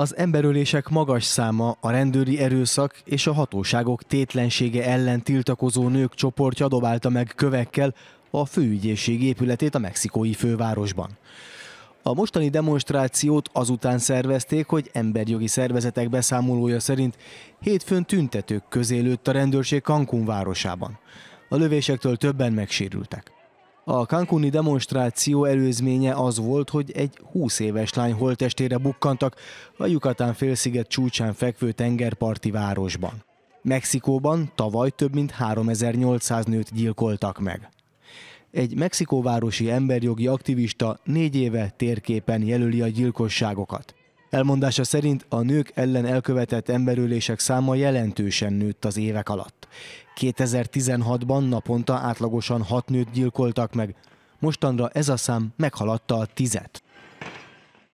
Az emberölések magas száma, a rendőri erőszak és a hatóságok tétlensége ellen tiltakozó nők csoportja dobálta meg kövekkel a főügyészség épületét a mexikói fővárosban. A mostani demonstrációt azután szervezték, hogy emberjogi szervezetek beszámolója szerint hétfőn tüntetők közé lőtt a rendőrség Cancún városában. A lövésektől többen megsérültek. A Cancuni demonstráció előzménye az volt, hogy egy 20 éves lány holtestére bukkantak a Yucatán félsziget csúcsán fekvő tengerparti városban. Mexikóban tavaly több mint 3800 nőt gyilkoltak meg. Egy mexikóvárosi emberjogi aktivista négy éve térképen jelöli a gyilkosságokat. Elmondása szerint a nők ellen elkövetett emberülések száma jelentősen nőtt az évek alatt. 2016-ban naponta átlagosan hat nőt gyilkoltak meg, mostanra ez a szám meghaladta a tizet.